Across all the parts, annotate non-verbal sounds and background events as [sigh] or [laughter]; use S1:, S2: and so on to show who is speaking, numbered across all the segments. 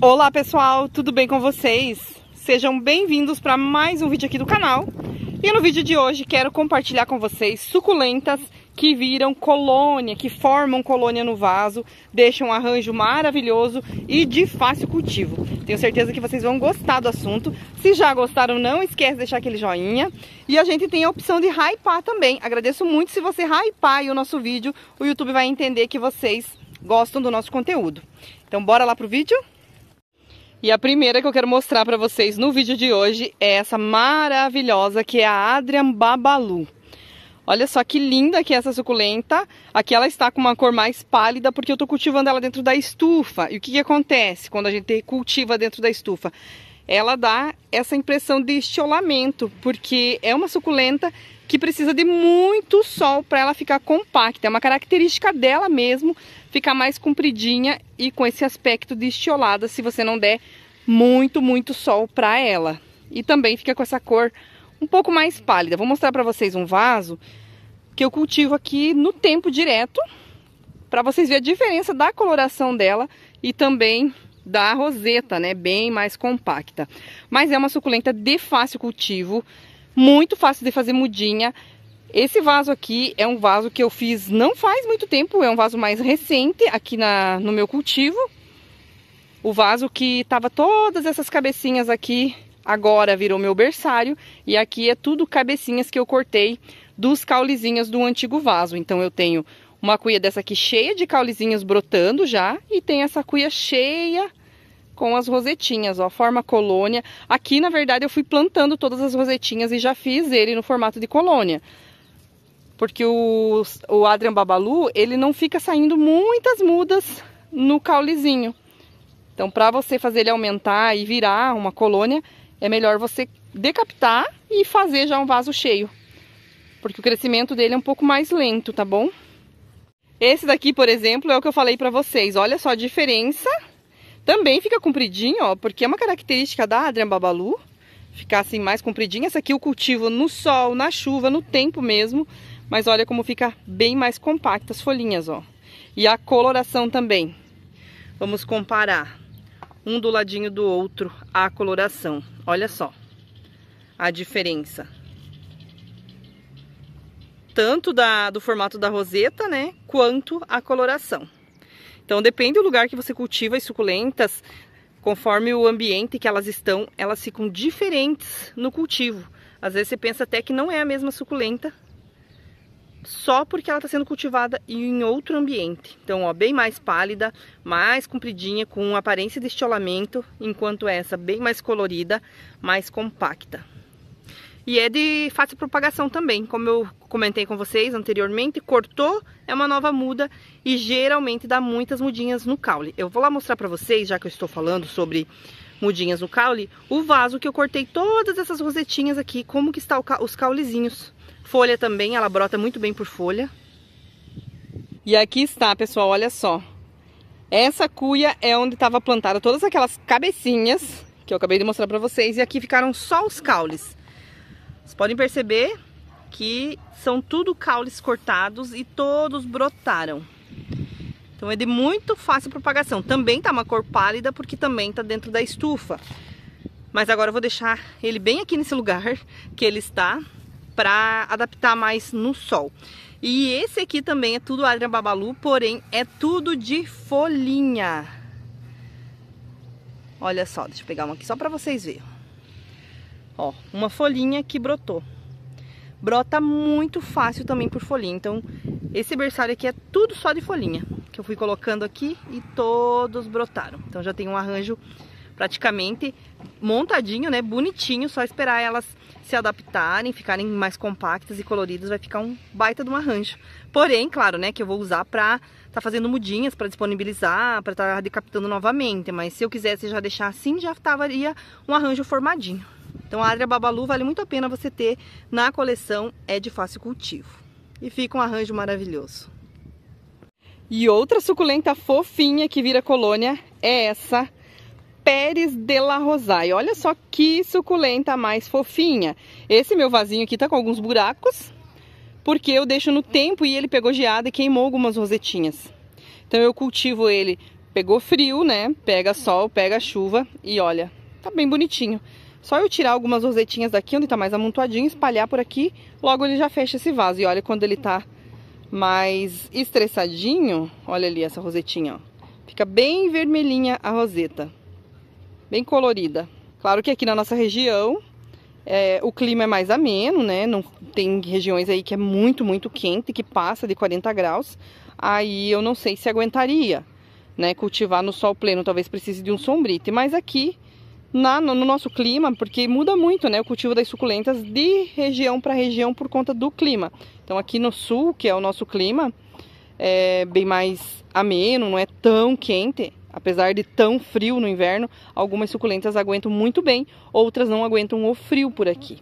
S1: Olá pessoal, tudo bem com vocês? Sejam bem-vindos para mais um vídeo aqui do canal. E no vídeo de hoje quero compartilhar com vocês suculentas que viram colônia, que formam colônia no vaso, deixam um arranjo maravilhoso e de fácil cultivo. Tenho certeza que vocês vão gostar do assunto. Se já gostaram, não esquece de deixar aquele joinha. E a gente tem a opção de hypar também. Agradeço muito se você hypar o nosso vídeo, o YouTube vai entender que vocês gostam do nosso conteúdo. Então bora lá pro vídeo? E a primeira que eu quero mostrar para vocês no vídeo de hoje é essa maravilhosa que é a Adrian Babalu. Olha só que linda que é essa suculenta. Aqui ela está com uma cor mais pálida porque eu estou cultivando ela dentro da estufa. E o que, que acontece quando a gente cultiva dentro da estufa? Ela dá essa impressão de estiolamento, porque é uma suculenta que precisa de muito sol para ela ficar compacta. É uma característica dela mesmo, ficar mais compridinha e com esse aspecto de estiolada se você não der muito, muito sol para ela. E também fica com essa cor um pouco mais pálida. Vou mostrar para vocês um vaso que eu cultivo aqui no tempo direto, para vocês verem a diferença da coloração dela e também da roseta, né? Bem mais compacta. Mas é uma suculenta de fácil cultivo, muito fácil de fazer mudinha. Esse vaso aqui é um vaso que eu fiz não faz muito tempo, é um vaso mais recente aqui na, no meu cultivo. O vaso que tava todas essas cabecinhas aqui, agora virou meu berçário. E aqui é tudo cabecinhas que eu cortei dos caulezinhos do antigo vaso. Então eu tenho uma cuia dessa aqui cheia de caulezinhos brotando já e tem essa cuia cheia com as rosetinhas, ó, forma colônia. Aqui, na verdade, eu fui plantando todas as rosetinhas e já fiz ele no formato de colônia. Porque o, o Adrian Babalu, ele não fica saindo muitas mudas no caulezinho. Então, para você fazer ele aumentar e virar uma colônia, é melhor você decapitar e fazer já um vaso cheio. Porque o crescimento dele é um pouco mais lento, tá bom? Esse daqui, por exemplo, é o que eu falei para vocês. Olha só a diferença também fica compridinho, ó, porque é uma característica da Adrian Babalu, ficar assim mais compridinha. Essa aqui eu cultivo no sol, na chuva, no tempo mesmo, mas olha como fica bem mais compacta as folhinhas, ó. E a coloração também. Vamos comparar um do ladinho do outro a coloração. Olha só a diferença. Tanto da, do formato da roseta, né, quanto a coloração. Então depende do lugar que você cultiva as suculentas, conforme o ambiente que elas estão, elas ficam diferentes no cultivo. Às vezes você pensa até que não é a mesma suculenta, só porque ela está sendo cultivada em outro ambiente. Então, ó, bem mais pálida, mais compridinha, com aparência de estiolamento, enquanto essa bem mais colorida, mais compacta. E é de fácil propagação também, como eu comentei com vocês anteriormente, cortou, é uma nova muda e geralmente dá muitas mudinhas no caule. Eu vou lá mostrar para vocês, já que eu estou falando sobre mudinhas no caule, o vaso que eu cortei todas essas rosetinhas aqui, como que está os caulezinhos. Folha também, ela brota muito bem por folha. E aqui está, pessoal, olha só. Essa cuia é onde estava plantada todas aquelas cabecinhas que eu acabei de mostrar para vocês e aqui ficaram só os caules. Vocês podem perceber que são tudo caules cortados e todos brotaram. Então é de muito fácil propagação. Também tá uma cor pálida porque também tá dentro da estufa. Mas agora eu vou deixar ele bem aqui nesse lugar [laughs] que ele está para adaptar mais no sol. E esse aqui também é tudo Adria Babalu, porém é tudo de folhinha. Olha só, deixa eu pegar uma aqui só para vocês verem. Ó, uma folhinha que brotou. Brota muito fácil também por folhinha. Então, esse berçário aqui é tudo só de folhinha. Que eu fui colocando aqui e todos brotaram. Então, já tem um arranjo praticamente montadinho, né? Bonitinho. Só esperar elas se adaptarem, ficarem mais compactas e coloridas. Vai ficar um baita de um arranjo. Porém, claro, né? Que eu vou usar pra tá fazendo mudinhas para disponibilizar, para estar tá decapitando novamente, mas se eu quisesse já deixar assim, já estaria um arranjo formadinho. Então a Adria Babalu vale muito a pena você ter na coleção, é de fácil cultivo. E fica um arranjo maravilhoso. E outra suculenta fofinha que vira colônia é essa Pérez de la Rosaille. Olha só que suculenta mais fofinha. Esse meu vasinho aqui tá com alguns buracos, porque eu deixo no tempo e ele pegou geada e queimou algumas rosetinhas. Então eu cultivo ele, pegou frio, né? Pega sol, pega chuva e olha, tá bem bonitinho. Só eu tirar algumas rosetinhas daqui, onde tá mais amontoadinho, espalhar por aqui, logo ele já fecha esse vaso. E olha quando ele tá mais estressadinho, olha ali essa rosetinha, ó. Fica bem vermelhinha a roseta, bem colorida. Claro que aqui na nossa região é, o clima é mais ameno, né? Não, tem regiões aí que é muito, muito quente, que passa de 40 graus. Aí eu não sei se aguentaria, né? Cultivar no sol pleno, talvez precise de um sombrite. Mas aqui na, no nosso clima, porque muda muito né, o cultivo das suculentas de região para região por conta do clima. Então, aqui no sul, que é o nosso clima, é bem mais ameno, não é tão quente, apesar de tão frio no inverno, algumas suculentas aguentam muito bem, outras não aguentam o frio por aqui.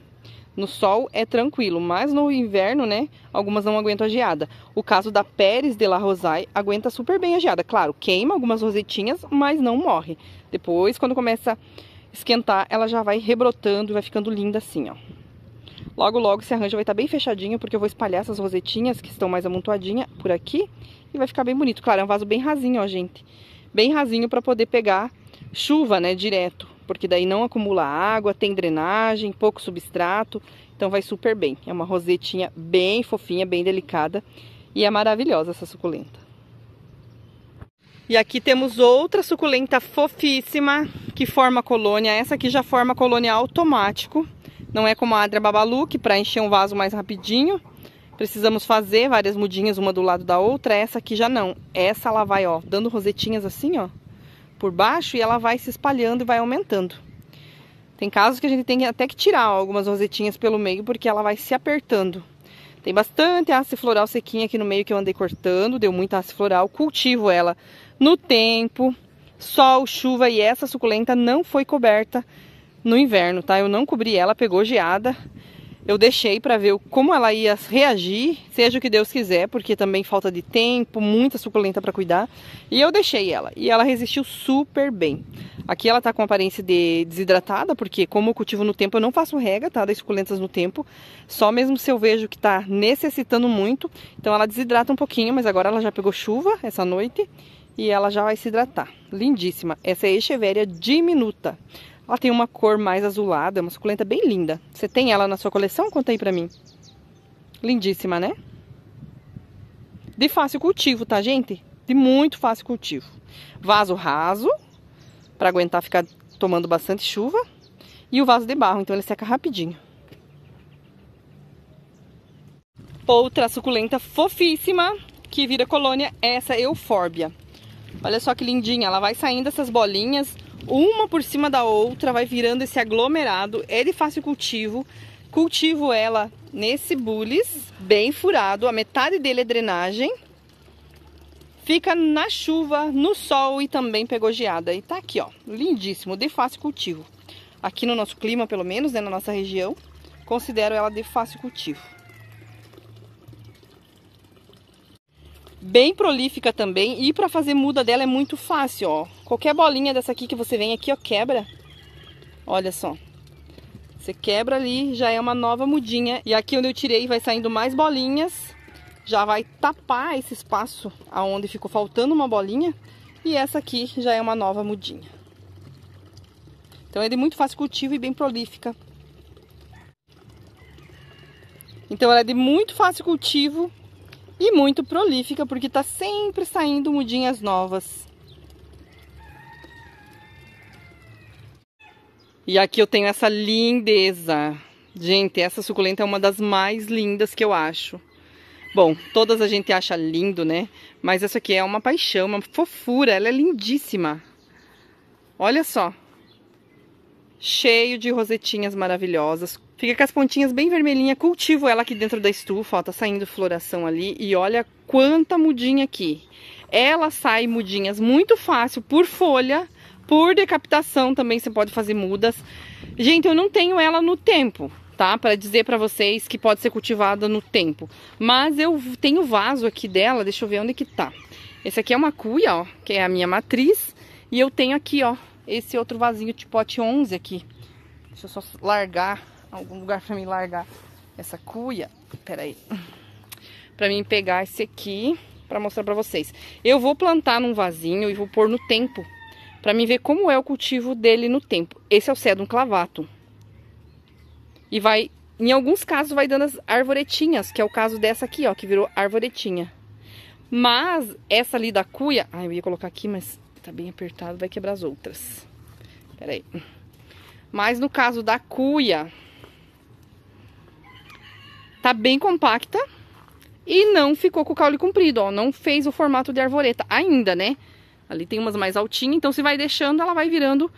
S1: No sol é tranquilo, mas no inverno, né, algumas não aguentam a geada. O caso da Pérez de la rosai aguenta super bem a geada. Claro, queima algumas rosetinhas, mas não morre. Depois, quando começa esquentar, ela já vai rebrotando, vai ficando linda assim, ó. Logo, logo esse arranjo vai estar tá bem fechadinho, porque eu vou espalhar essas rosetinhas que estão mais amontoadinhas por aqui e vai ficar bem bonito. Claro, é um vaso bem rasinho, ó, gente. Bem rasinho para poder pegar chuva, né, direto, porque daí não acumula água, tem drenagem, pouco substrato, então vai super bem. É uma rosetinha bem fofinha, bem delicada e é maravilhosa essa suculenta. E aqui temos outra suculenta fofíssima que forma colônia. Essa aqui já forma colônia automático. Não é como a Adria Babalu, que para encher um vaso mais rapidinho, precisamos fazer várias mudinhas uma do lado da outra. Essa aqui já não. Essa ela vai, ó, dando rosetinhas assim, ó, por baixo e ela vai se espalhando e vai aumentando. Tem casos que a gente tem até que tirar algumas rosetinhas pelo meio porque ela vai se apertando. Tem bastante haste floral sequinha aqui no meio que eu andei cortando, deu muita haste floral. Cultivo ela no tempo, sol, chuva e essa suculenta não foi coberta no inverno, tá? Eu não cobri ela, pegou geada. Eu deixei para ver como ela ia reagir, seja o que Deus quiser, porque também falta de tempo, muita suculenta para cuidar. E eu deixei ela e ela resistiu super bem. Aqui ela tá com aparência de desidratada, porque como eu cultivo no tempo, eu não faço rega, tá? Das suculentas no tempo. Só mesmo se eu vejo que tá necessitando muito. Então ela desidrata um pouquinho, mas agora ela já pegou chuva essa noite e ela já vai se hidratar. Lindíssima. Essa é Echeveria diminuta. Ela tem uma cor mais azulada, uma suculenta bem linda. Você tem ela na sua coleção? Conta aí pra mim. Lindíssima, né? De fácil cultivo, tá, gente? De muito fácil cultivo. Vaso raso, para aguentar ficar tomando bastante chuva. E o vaso de barro, então ele seca rapidinho. Outra suculenta fofíssima que vira colônia, essa é Eufórbia. Olha só que lindinha, ela vai saindo essas bolinhas, uma por cima da outra, vai virando esse aglomerado, é de fácil cultivo. Cultivo ela nesse bulis, bem furado, a metade dele é drenagem. Fica na chuva, no sol e também pegou geada. E tá aqui, ó, lindíssimo, de fácil cultivo. Aqui no nosso clima, pelo menos, né, na nossa região, considero ela de fácil cultivo. bem prolífica também. E para fazer muda dela é muito fácil, ó. Qualquer bolinha dessa aqui que você vem aqui, ó, quebra. Olha só. Você quebra ali, já é uma nova mudinha. E aqui onde eu tirei vai saindo mais bolinhas. Já vai tapar esse espaço aonde ficou faltando uma bolinha. E essa aqui já é uma nova mudinha. Então é de muito fácil cultivo e bem prolífica. Então ela é de muito fácil cultivo e muito prolífica, porque está sempre saindo mudinhas novas. E aqui eu tenho essa lindeza. Gente, essa suculenta é uma das mais lindas que eu acho. Bom, todas a gente acha lindo, né? Mas essa aqui é uma paixão, uma fofura, ela é lindíssima. Olha só cheio de rosetinhas maravilhosas. Fica com as pontinhas bem vermelhinhas. Cultivo ela aqui dentro da estufa, ó, tá saindo floração ali. E olha quanta mudinha aqui. Ela sai mudinhas muito fácil por folha, por decapitação também você pode fazer mudas. Gente, eu não tenho ela no tempo, tá? Para dizer para vocês que pode ser cultivada no tempo. Mas eu tenho vaso aqui dela, deixa eu ver onde que tá. Esse aqui é uma cuia, ó, que é a minha matriz. E eu tenho aqui, ó, esse outro vasinho de pote 11 aqui. Deixa eu só largar, algum lugar pra mim largar essa cuia. Pera aí. Pra mim pegar esse aqui pra mostrar pra vocês. Eu vou plantar num vasinho e vou pôr no tempo. Pra mim ver como é o cultivo dele no tempo. Esse é o cedro clavato. E vai, em alguns casos, vai dando as arvoretinhas, que é o caso dessa aqui, ó, que virou arvoretinha. Mas essa ali da cuia... Ai, eu ia colocar aqui, mas tá bem apertado, vai quebrar as outras. Pera aí. Mas no caso da cuia, tá bem compacta e não ficou com o caule comprido, ó. Não fez o formato de arvoreta ainda, né? Ali tem umas mais altinhas, então se vai deixando, ela vai virando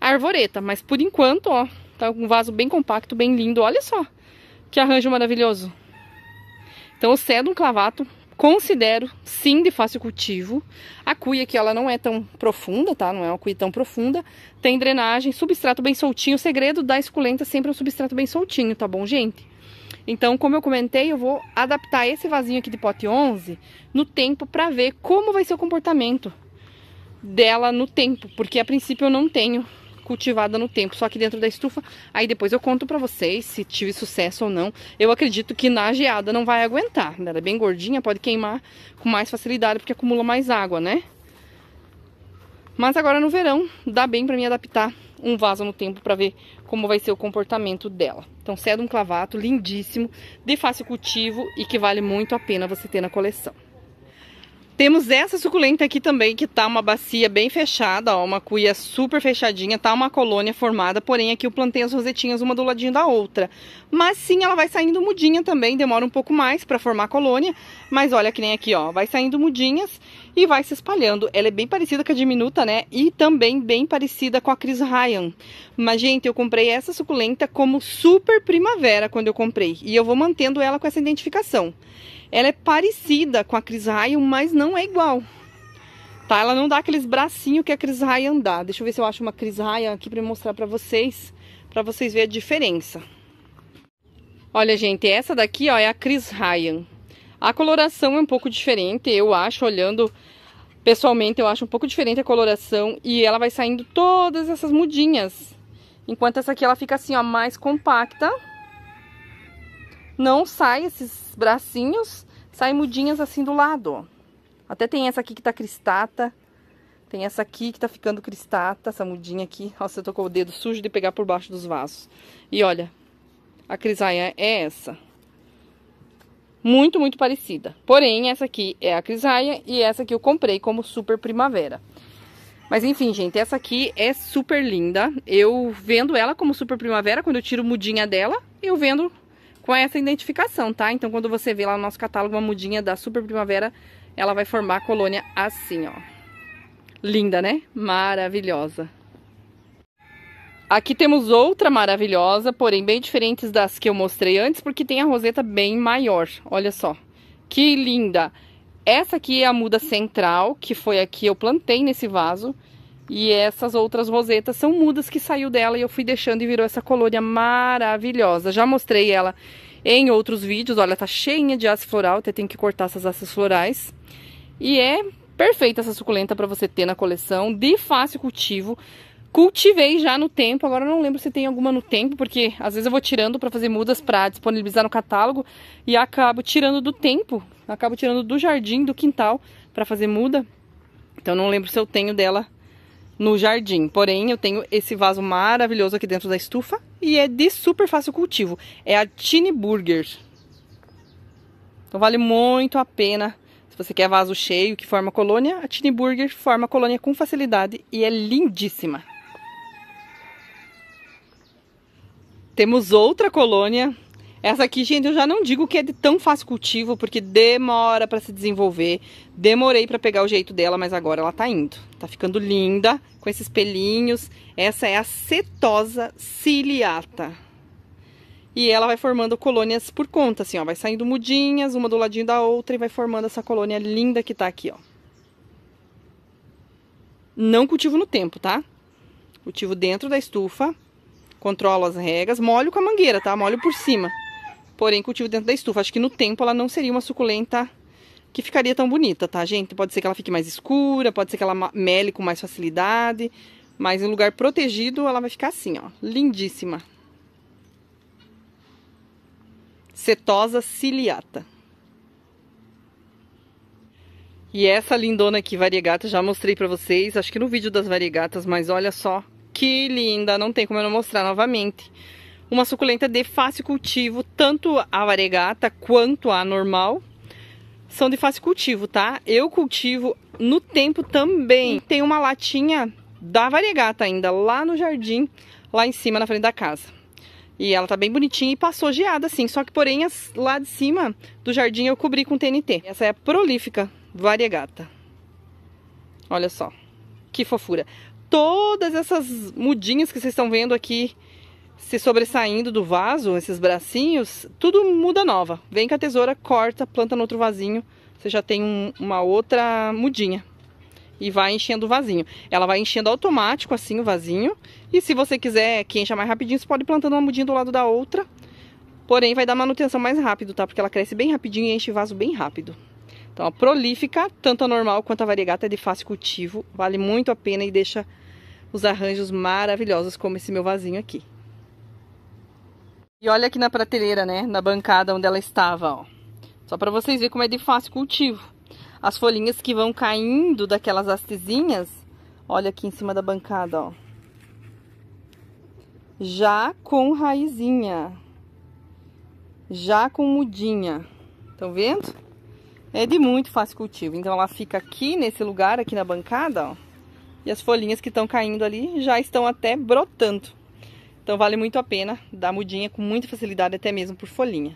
S1: arvoreta. Mas por enquanto, ó, tá um vaso bem compacto, bem lindo. Olha só que arranjo maravilhoso. Então o cedo um clavato Considero sim de fácil cultivo. A cuia aqui ela não é tão profunda, tá? Não é uma cuia tão profunda. Tem drenagem, substrato bem soltinho. O segredo da esculenta sempre é um substrato bem soltinho, tá bom, gente? Então, como eu comentei, eu vou adaptar esse vasinho aqui de pote 11 no tempo para ver como vai ser o comportamento dela no tempo, porque a princípio eu não tenho cultivada no tempo, só que dentro da estufa. Aí depois eu conto pra vocês se tive sucesso ou não. Eu acredito que na geada não vai aguentar. Né? Ela é bem gordinha, pode queimar com mais facilidade porque acumula mais água, né? Mas agora no verão dá bem para mim adaptar um vaso no tempo para ver como vai ser o comportamento dela. Então, cedo um clavato lindíssimo, de fácil cultivo e que vale muito a pena você ter na coleção. Temos essa suculenta aqui também, que tá uma bacia bem fechada, ó, uma cuia super fechadinha, tá uma colônia formada, porém aqui eu plantei as rosetinhas uma do ladinho da outra. Mas sim, ela vai saindo mudinha também, demora um pouco mais para formar a colônia, mas olha que nem aqui, ó, vai saindo mudinhas e vai se espalhando. Ela é bem parecida com a diminuta, né? E também bem parecida com a Cris Ryan. Mas, gente, eu comprei essa suculenta como super primavera quando eu comprei, e eu vou mantendo ela com essa identificação ela é parecida com a Ryan, mas não é igual. Tá? Ela não dá aqueles bracinhos que a Ryan dá. Deixa eu ver se eu acho uma Ryan aqui para mostrar para vocês, para vocês verem a diferença. Olha, gente, essa daqui ó, é a Cris Ryan. A coloração é um pouco diferente, eu acho, olhando pessoalmente, eu acho um pouco diferente a coloração. E ela vai saindo todas essas mudinhas. Enquanto essa aqui ela fica assim, ó, mais compacta não sai esses bracinhos, sai mudinhas assim do lado, ó. Até tem essa aqui que tá cristata, tem essa aqui que tá ficando cristata, essa mudinha aqui. Nossa, eu tô com o dedo sujo de pegar por baixo dos vasos. E olha, a crisaia é essa. Muito, muito parecida. Porém, essa aqui é a crisaia e essa aqui eu comprei como super primavera. Mas enfim, gente, essa aqui é super linda. Eu vendo ela como super primavera, quando eu tiro mudinha dela, eu vendo com essa identificação, tá? Então quando você vê lá no nosso catálogo uma mudinha da Super Primavera, ela vai formar a colônia assim, ó. Linda, né? Maravilhosa. Aqui temos outra maravilhosa, porém bem diferentes das que eu mostrei antes, porque tem a roseta bem maior. Olha só, que linda! Essa aqui é a muda central, que foi aqui eu plantei nesse vaso. E essas outras rosetas são mudas que saiu dela e eu fui deixando e virou essa colônia maravilhosa. Já mostrei ela em outros vídeos, olha, tá cheinha de aço floral, até tem que cortar essas aças florais. E é perfeita essa suculenta para você ter na coleção, de fácil cultivo. Cultivei já no tempo, agora não lembro se tem alguma no tempo, porque às vezes eu vou tirando para fazer mudas para disponibilizar no catálogo e acabo tirando do tempo, acabo tirando do jardim, do quintal para fazer muda. Então não lembro se eu tenho dela no jardim. Porém, eu tenho esse vaso maravilhoso aqui dentro da estufa e é de super fácil cultivo. É a Tiny Burger. Então vale muito a pena. Se você quer vaso cheio que forma colônia, a Tiny Burger forma colônia com facilidade e é lindíssima. Temos outra colônia essa aqui, gente, eu já não digo que é de tão fácil cultivo, porque demora para se desenvolver. Demorei para pegar o jeito dela, mas agora ela tá indo. Tá ficando linda, com esses pelinhos. Essa é a setosa ciliata. E ela vai formando colônias por conta, assim, ó. Vai saindo mudinhas, uma do ladinho da outra, e vai formando essa colônia linda que tá aqui, ó. Não cultivo no tempo, tá? Cultivo dentro da estufa, controlo as regas, molho com a mangueira, tá? Molho por cima. Porém, cultivo dentro da estufa. Acho que no tempo ela não seria uma suculenta que ficaria tão bonita, tá, gente? Pode ser que ela fique mais escura, pode ser que ela mele com mais facilidade. Mas em lugar protegido, ela vai ficar assim, ó. Lindíssima. Cetosa ciliata. E essa lindona aqui, variegata, já mostrei pra vocês, acho que no vídeo das variegatas, mas olha só que linda, não tem como eu não mostrar novamente. Uma suculenta de fácil cultivo, tanto a variegata quanto a normal, são de fácil cultivo, tá? Eu cultivo no tempo também. Tem uma latinha da variegata ainda, lá no jardim, lá em cima, na frente da casa. E ela tá bem bonitinha e passou geada, assim. Só que, porém, as, lá de cima do jardim eu cobri com TNT. Essa é a prolífica variegata. Olha só, que fofura. Todas essas mudinhas que vocês estão vendo aqui se sobressaindo do vaso, esses bracinhos, tudo muda nova. Vem com a tesoura, corta, planta no outro vasinho, você já tem um, uma outra mudinha. E vai enchendo o vasinho. Ela vai enchendo automático, assim, o vasinho. E se você quiser que encha mais rapidinho, você pode plantar plantando uma mudinha do lado da outra. Porém, vai dar manutenção mais rápido, tá? Porque ela cresce bem rapidinho e enche o vaso bem rápido. Então, a prolífica, tanto a normal quanto a variegata, é de fácil cultivo. Vale muito a pena e deixa os arranjos maravilhosos, como esse meu vasinho aqui. E olha aqui na prateleira, né? Na bancada onde ela estava, ó. Só para vocês verem como é de fácil cultivo. As folhinhas que vão caindo daquelas hastezinhas, olha aqui em cima da bancada, ó. Já com raizinha. Já com mudinha. Estão vendo? É de muito fácil cultivo. Então ela fica aqui nesse lugar, aqui na bancada, ó. E as folhinhas que estão caindo ali já estão até brotando. Então vale muito a pena dar mudinha com muita facilidade, até mesmo por folhinha.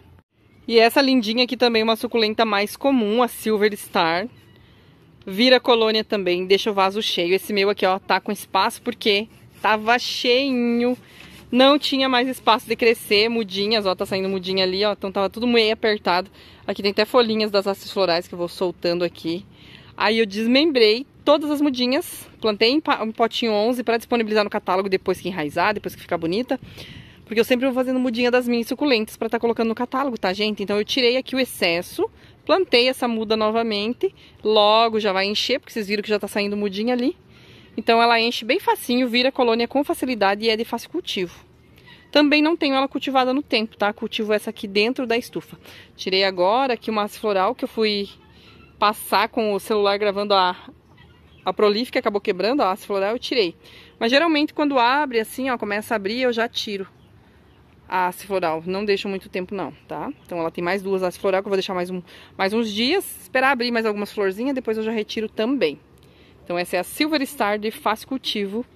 S1: E essa lindinha aqui também é uma suculenta mais comum, a Silver Star. Vira colônia também, deixa o vaso cheio. Esse meu aqui, ó, tá com espaço porque tava cheinho. Não tinha mais espaço de crescer, mudinhas, ó, tá saindo mudinha ali, ó. Então tava tudo meio apertado. Aqui tem até folhinhas das hastes florais que eu vou soltando aqui. Aí eu desmembrei todas as mudinhas, plantei um potinho 11 para disponibilizar no catálogo depois que enraizar, depois que ficar bonita. Porque eu sempre vou fazendo mudinha das minhas suculentas para estar tá colocando no catálogo, tá, gente? Então eu tirei aqui o excesso, plantei essa muda novamente, logo já vai encher, porque vocês viram que já tá saindo mudinha ali. Então ela enche bem facinho, vira colônia com facilidade e é de fácil cultivo. Também não tenho ela cultivada no tempo, tá? Cultivo essa aqui dentro da estufa. Tirei agora aqui o uma floral que eu fui passar com o celular gravando a, a prolífica, acabou quebrando a haste floral, eu tirei. Mas geralmente quando abre assim, ó, começa a abrir, eu já tiro a haste floral. Não deixo muito tempo não, tá? Então ela tem mais duas hastes floral que eu vou deixar mais, um, mais uns dias, esperar abrir mais algumas florzinhas, depois eu já retiro também. Então essa é a Silver Star de fácil cultivo.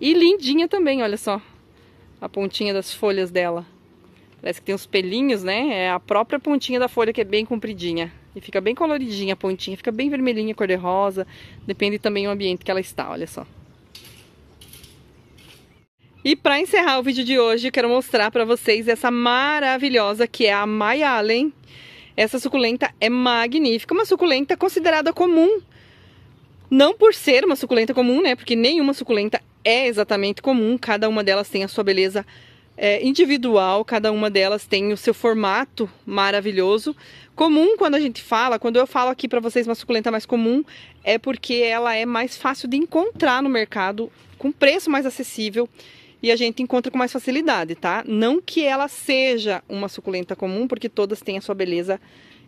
S1: E lindinha também, olha só. A pontinha das folhas dela. Parece que tem uns pelinhos, né? É a própria pontinha da folha que é bem compridinha. E fica bem coloridinha a pontinha, fica bem vermelhinha, cor de rosa. Depende também do ambiente que ela está, olha só. E para encerrar o vídeo de hoje, eu quero mostrar para vocês essa maravilhosa que é a My Allen. Essa suculenta é magnífica, uma suculenta considerada comum. Não por ser uma suculenta comum, né? Porque nenhuma suculenta é exatamente comum, cada uma delas tem a sua beleza é, individual, cada uma delas tem o seu formato maravilhoso. Comum quando a gente fala, quando eu falo aqui para vocês uma suculenta mais comum, é porque ela é mais fácil de encontrar no mercado, com preço mais acessível e a gente encontra com mais facilidade, tá? Não que ela seja uma suculenta comum, porque todas têm a sua beleza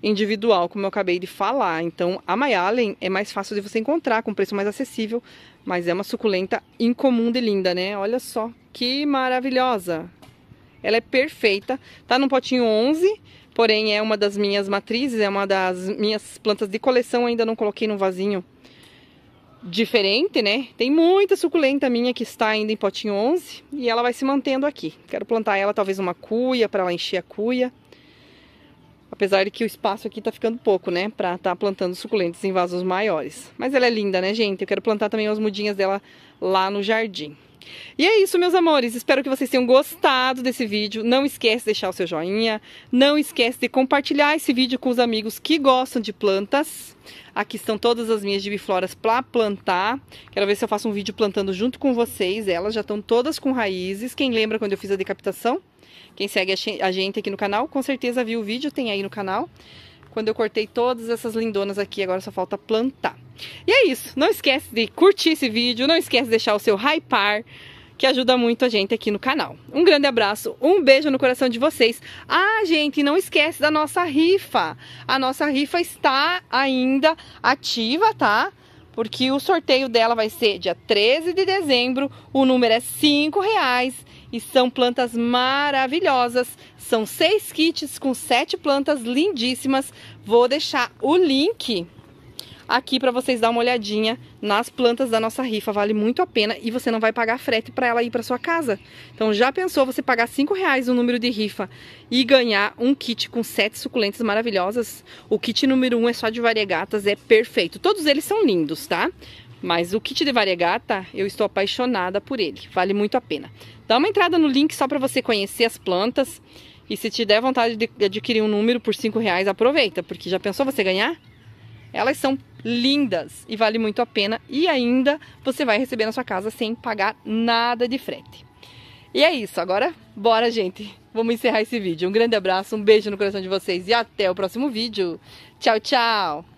S1: individual, como eu acabei de falar. Então, a Mayalen é mais fácil de você encontrar, com preço mais acessível, mas é uma suculenta incomum de linda, né? Olha só, que maravilhosa! Ela é perfeita, tá no potinho 11, porém é uma das minhas matrizes, é uma das minhas plantas de coleção, ainda não coloquei num vasinho diferente, né? Tem muita suculenta minha que está ainda em potinho 11 e ela vai se mantendo aqui. Quero plantar ela talvez uma cuia para ela encher a cuia. Apesar de que o espaço aqui tá ficando pouco, né? Pra tá plantando suculentas em vasos maiores. Mas ela é linda, né, gente? Eu quero plantar também as mudinhas dela lá no jardim. E é isso, meus amores. Espero que vocês tenham gostado desse vídeo. Não esquece de deixar o seu joinha. Não esquece de compartilhar esse vídeo com os amigos que gostam de plantas. Aqui estão todas as minhas gibifloras para plantar. Quero ver se eu faço um vídeo plantando junto com vocês. Elas já estão todas com raízes. Quem lembra quando eu fiz a decapitação? Quem segue a gente aqui no canal, com certeza viu o vídeo, tem aí no canal. Quando eu cortei todas essas lindonas aqui, agora só falta plantar. E é isso. Não esquece de curtir esse vídeo, não esquece de deixar o seu hypar, que ajuda muito a gente aqui no canal. Um grande abraço, um beijo no coração de vocês. Ah, gente, não esquece da nossa rifa. A nossa rifa está ainda ativa, tá? Porque o sorteio dela vai ser dia 13 de dezembro. O número é R$ reais e são plantas maravilhosas. São seis kits com sete plantas lindíssimas. Vou deixar o link aqui para vocês dar uma olhadinha nas plantas da nossa rifa. Vale muito a pena e você não vai pagar frete para ela ir para sua casa. Então já pensou você pagar 5 reais o número de rifa e ganhar um kit com sete suculentas maravilhosas? O kit número 1 um é só de variegatas, é perfeito. Todos eles são lindos, tá? Mas o kit de variegata, eu estou apaixonada por ele. Vale muito a pena. Dá uma entrada no link só para você conhecer as plantas. E se te der vontade de adquirir um número por 5 reais, aproveita. Porque já pensou você ganhar? Elas são lindas e vale muito a pena e ainda você vai receber na sua casa sem pagar nada de frete. E é isso, agora bora, gente. Vamos encerrar esse vídeo. Um grande abraço, um beijo no coração de vocês e até o próximo vídeo. Tchau, tchau.